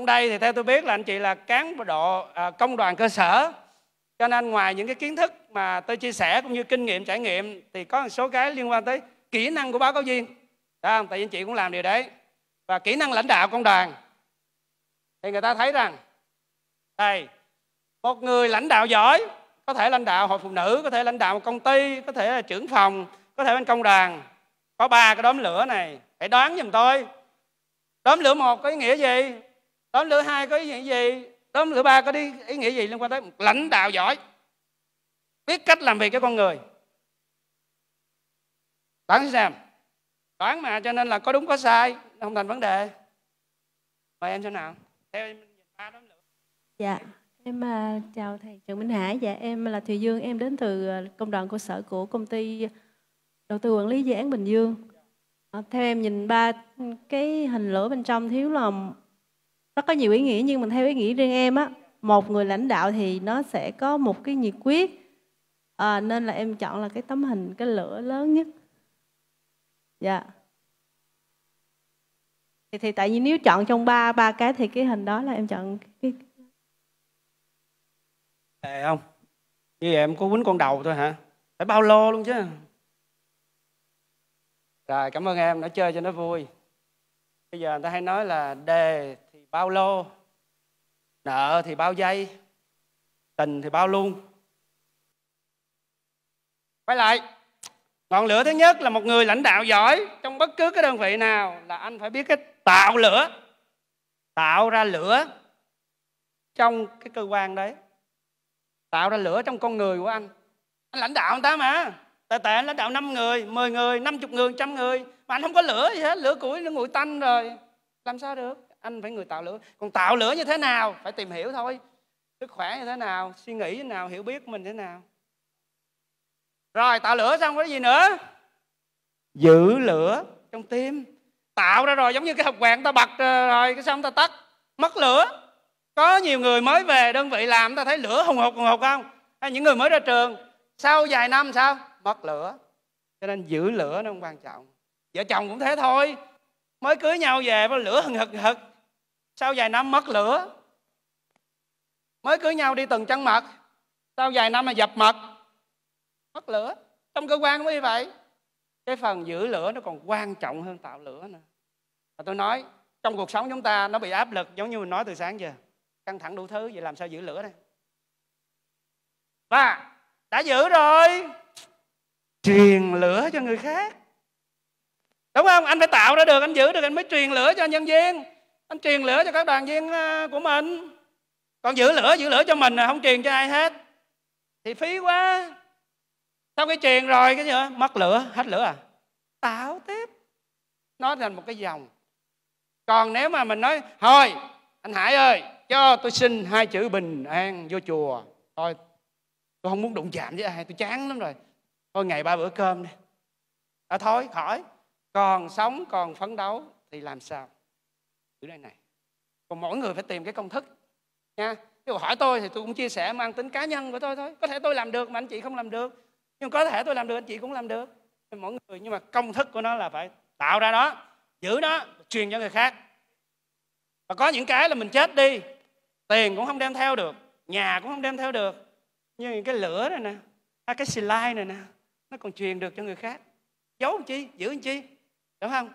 trong đây thì theo tôi biết là anh chị là cán độ à, công đoàn cơ sở cho nên ngoài những cái kiến thức mà tôi chia sẻ cũng như kinh nghiệm trải nghiệm thì có một số cái liên quan tới kỹ năng của báo cáo viên Đấy tại vì anh chị cũng làm điều đấy và kỹ năng lãnh đạo công đoàn thì người ta thấy rằng đây một người lãnh đạo giỏi có thể lãnh đạo hội phụ nữ có thể lãnh đạo một công ty có thể là trưởng phòng có thể bên công đoàn có ba cái đốm lửa này hãy đoán giùm tôi đốm lửa một có ý nghĩa gì tóm lửa hai có ý nghĩa gì tóm lửa ba có ý, ý nghĩa gì liên quan tới lãnh đạo giỏi biết cách làm việc cho con người đoán xem đoán mà cho nên là có đúng có sai không thành vấn đề mời em xem nào theo em ba tóm lửa dạ Em à, chào thầy Trần Minh Hải, dạ em là Thùy Dương, em đến từ à, công đoàn cơ sở của công ty đầu tư quản lý dự án Bình Dương. Dạ. theo em nhìn ba cái hình lửa bên trong thiếu là rất có nhiều ý nghĩa nhưng mà theo ý nghĩa riêng em á một người lãnh đạo thì nó sẽ có một cái nhiệt quyết à, nên là em chọn là cái tấm hình cái lửa lớn nhất dạ yeah. thì, thì tại vì nếu chọn trong ba ba cái thì cái hình đó là em chọn cái Tệ không như vậy em có quýnh con đầu thôi hả phải bao lô luôn chứ rồi cảm ơn em đã chơi cho nó vui bây giờ người ta hay nói là đề bao lô nợ thì bao giây tình thì bao luôn quay lại ngọn lửa thứ nhất là một người lãnh đạo giỏi trong bất cứ cái đơn vị nào là anh phải biết cái tạo lửa tạo ra lửa trong cái cơ quan đấy tạo ra lửa trong con người của anh anh lãnh đạo người ta mà tệ tệ anh lãnh đạo 5 người 10 người 50 người trăm người mà anh không có lửa gì hết lửa củi nó nguội tanh rồi làm sao được anh phải người tạo lửa còn tạo lửa như thế nào phải tìm hiểu thôi sức khỏe như thế nào suy nghĩ như thế nào hiểu biết mình thế nào rồi tạo lửa xong có gì nữa giữ lửa trong tim tạo ra rồi giống như cái hộp quẹt ta bật rồi cái xong ta tắt mất lửa có nhiều người mới về đơn vị làm ta thấy lửa hùng hục hùng hục không hay những người mới ra trường sau vài năm sao mất lửa cho nên giữ lửa nó không quan trọng vợ chồng cũng thế thôi mới cưới nhau về mà lửa hừng hực hực sau vài năm mất lửa mới cưới nhau đi từng chân mật sau vài năm mà dập mật mất lửa trong cơ quan cũng như vậy cái phần giữ lửa nó còn quan trọng hơn tạo lửa nữa và tôi nói trong cuộc sống chúng ta nó bị áp lực giống như mình nói từ sáng giờ căng thẳng đủ thứ vậy làm sao giữ lửa đây và đã giữ rồi truyền lửa cho người khác đúng không anh phải tạo ra được anh giữ được anh mới truyền lửa cho nhân viên anh truyền lửa cho các đoàn viên ờ, của mình còn giữ lửa giữ lửa cho mình là không truyền cho ai hết thì phí quá sau khi truyền rồi cái gì đó, mất lửa hết lửa à tạo tiếp nó thành một cái dòng còn nếu mà mình nói thôi anh hải ơi cho tôi xin hai chữ bình an vô chùa thôi tôi không muốn đụng chạm với ai tôi chán lắm rồi thôi ngày ba bữa cơm đi à thôi khỏi còn sống còn phấn đấu thì làm sao ở đây này còn mỗi người phải tìm cái công thức nha nếu hỏi tôi thì tôi cũng chia sẻ mang tính cá nhân của tôi thôi có thể tôi làm được mà anh chị không làm được nhưng có thể tôi làm được anh chị cũng làm được mỗi người nhưng mà công thức của nó là phải tạo ra đó, giữ nó truyền cho người khác và có những cái là mình chết đi tiền cũng không đem theo được nhà cũng không đem theo được nhưng cái lửa này nè à, cái slide này nè nó còn truyền được cho người khác giấu làm chi giữ làm chi đúng không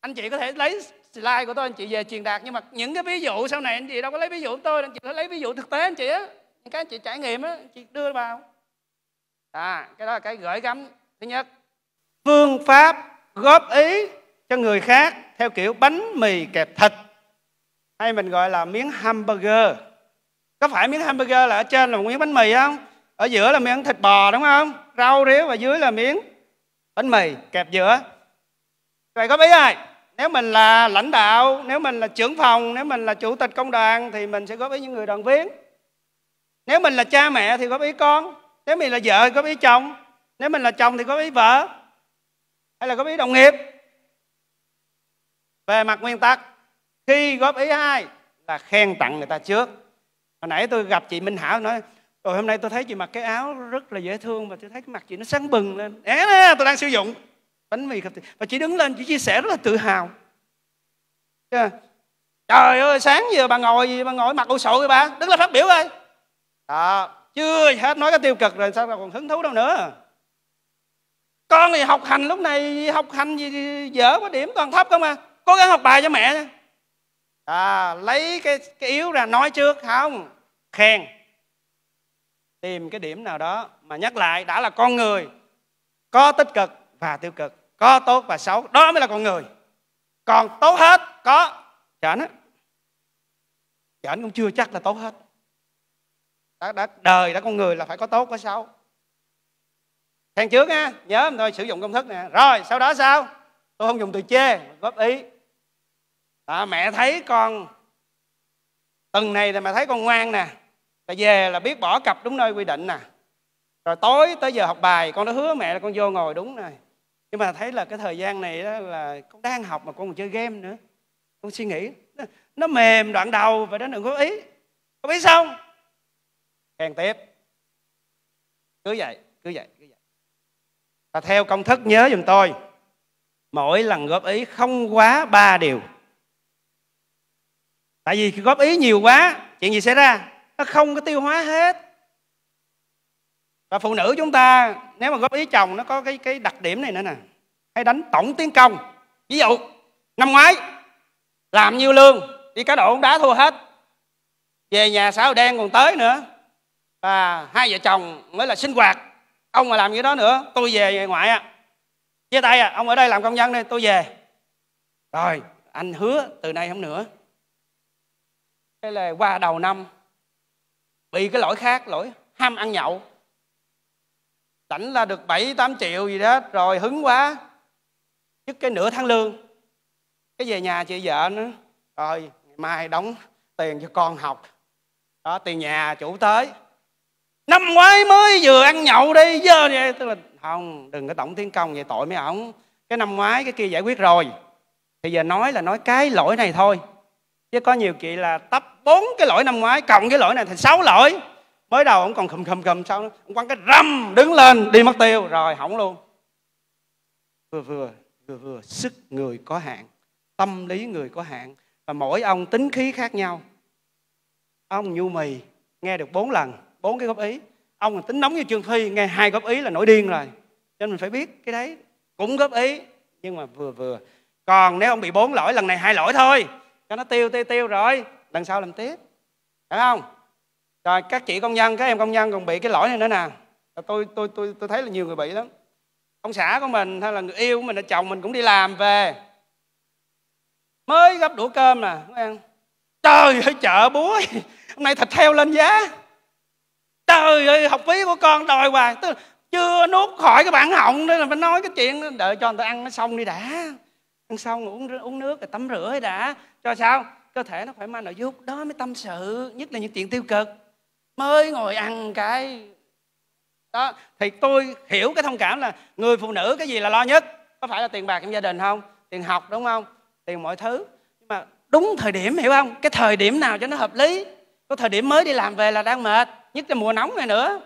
anh chị có thể lấy slide của tôi anh chị về truyền đạt nhưng mà những cái ví dụ sau này anh chị đâu có lấy ví dụ của tôi anh chị phải lấy ví dụ thực tế anh chị á những cái anh chị trải nghiệm á anh chị đưa vào à cái đó là cái gửi gắm thứ nhất phương pháp góp ý cho người khác theo kiểu bánh mì kẹp thịt hay mình gọi là miếng hamburger có phải miếng hamburger là ở trên là một miếng bánh mì không ở giữa là miếng thịt bò đúng không rau ríu và dưới là miếng bánh mì kẹp giữa vậy có ý ai nếu mình là lãnh đạo nếu mình là trưởng phòng nếu mình là chủ tịch công đoàn thì mình sẽ góp ý những người đoàn viên nếu mình là cha mẹ thì góp ý con nếu mình là vợ góp ý chồng nếu mình là chồng thì góp ý vợ hay là góp ý đồng nghiệp về mặt nguyên tắc khi góp ý ai là khen tặng người ta trước hồi nãy tôi gặp chị minh thảo nói rồi hôm nay tôi thấy chị mặc cái áo rất là dễ thương và tôi thấy cái mặt chị nó sáng bừng lên é tôi đang sử dụng bánh mì khập thịt và chị đứng lên chị chia sẻ rất là tự hào yeah. trời ơi sáng giờ bà ngồi gì bà ngồi mặt ô sội rồi bà đứng lên phát biểu ơi đó dạ. chưa hết nói cái tiêu cực rồi sao còn hứng thú đâu nữa con thì học hành lúc này học hành gì dở quá điểm toàn thấp không mà cố gắng học bài cho mẹ à, lấy cái, cái yếu ra nói trước không khen tìm cái điểm nào đó mà nhắc lại đã là con người có tích cực và tiêu cực có tốt và xấu đó mới là con người còn tốt hết có chảnh dạ á chảnh dạ cũng chưa chắc là tốt hết đã, đã đời đã con người là phải có tốt có xấu thằng trước nha nhớ tôi sử dụng công thức nè rồi sau đó sao tôi không dùng từ chê góp ý à, mẹ thấy con tuần này là mẹ thấy con ngoan nè là về là biết bỏ cặp đúng nơi quy định nè rồi tối tới giờ học bài con đã hứa mẹ là con vô ngồi đúng này nhưng mà thấy là cái thời gian này đó là con đang học mà con còn chơi game nữa con suy nghĩ nó, mềm đoạn đầu và đó đừng có ý không biết sao không kèn tiếp cứ vậy cứ vậy cứ vậy và theo công thức nhớ giùm tôi mỗi lần góp ý không quá ba điều tại vì góp ý nhiều quá chuyện gì xảy ra nó không có tiêu hóa hết và phụ nữ chúng ta nếu mà góp ý chồng nó có cái cái đặc điểm này nữa nè hay đánh tổng tiến công ví dụ năm ngoái làm nhiêu lương đi cá độ bóng đá thua hết về nhà xã đen còn tới nữa và hai vợ chồng mới là sinh hoạt ông mà làm như đó nữa tôi về ngoại ạ à. chia tay à ông ở đây làm công nhân đi tôi về rồi anh hứa từ nay không nữa thế là qua đầu năm bị cái lỗi khác lỗi ham ăn nhậu lãnh là được 7 8 triệu gì đó rồi hứng quá dứt cái nửa tháng lương cái về nhà chị vợ nữa rồi ngày mai đóng tiền cho con học đó tiền nhà chủ tới năm ngoái mới vừa ăn nhậu đi giờ vậy tức là không đừng có tổng tiến công vậy tội mấy ổng cái năm ngoái cái kia giải quyết rồi thì giờ nói là nói cái lỗi này thôi chứ có nhiều chị là tấp bốn cái lỗi năm ngoái cộng cái lỗi này thành sáu lỗi mới đầu ông còn khùm khùm khùm sao nữa ông quăng cái rầm đứng lên đi mất tiêu rồi hỏng luôn vừa vừa vừa vừa sức người có hạn tâm lý người có hạn và mỗi ông tính khí khác nhau ông nhu mì nghe được bốn lần bốn cái góp ý ông tính nóng như trương phi nghe hai góp ý là nổi điên rồi Cho nên mình phải biết cái đấy cũng góp ý nhưng mà vừa vừa còn nếu ông bị bốn lỗi lần này hai lỗi thôi cho nó tiêu tiêu tiêu rồi lần sau làm tiếp phải không rồi các chị công nhân các em công nhân còn bị cái lỗi này nữa nè tôi tôi tôi tôi thấy là nhiều người bị lắm ông xã của mình hay là người yêu của mình là chồng mình cũng đi làm về mới gấp đũa cơm nè ăn trời ơi chợ búa hôm nay thịt heo lên giá trời ơi học phí của con đòi hoài tôi chưa nuốt khỏi cái bản họng nên là phải nói cái chuyện đợi cho người ta ăn nó xong đi đã ăn xong uống uống nước rồi tắm rửa đã cho sao cơ thể nó phải mang nội giúp đó mới tâm sự nhất là những chuyện tiêu cực mới ngồi ăn cái đó thì tôi hiểu cái thông cảm là người phụ nữ cái gì là lo nhất có phải là tiền bạc trong gia đình không tiền học đúng không tiền mọi thứ nhưng mà đúng thời điểm hiểu không cái thời điểm nào cho nó hợp lý có thời điểm mới đi làm về là đang mệt nhất là mùa nóng này nữa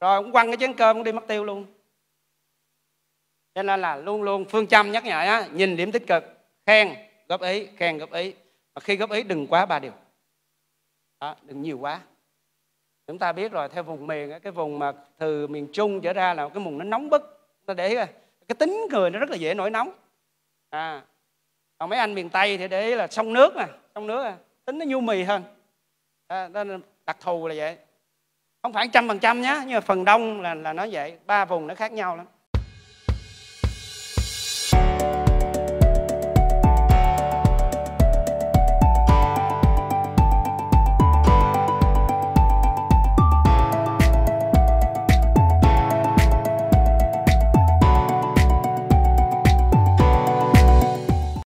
rồi cũng quăng cái chén cơm cũng đi mất tiêu luôn cho nên là luôn luôn phương châm nhắc nhở á, nhìn điểm tích cực khen góp ý khen góp ý mà khi góp ý đừng quá ba điều đó, đừng nhiều quá chúng ta biết rồi theo vùng miền cái vùng mà từ miền trung trở ra là cái vùng nó nóng bức nó để cái tính người nó rất là dễ nổi nóng à còn mấy anh miền tây thì để là sông nước nè sông nước à, tính nó nhu mì hơn à, đó đặc thù là vậy không phải trăm phần trăm nhá nhưng mà phần đông là là nó vậy ba vùng nó khác nhau lắm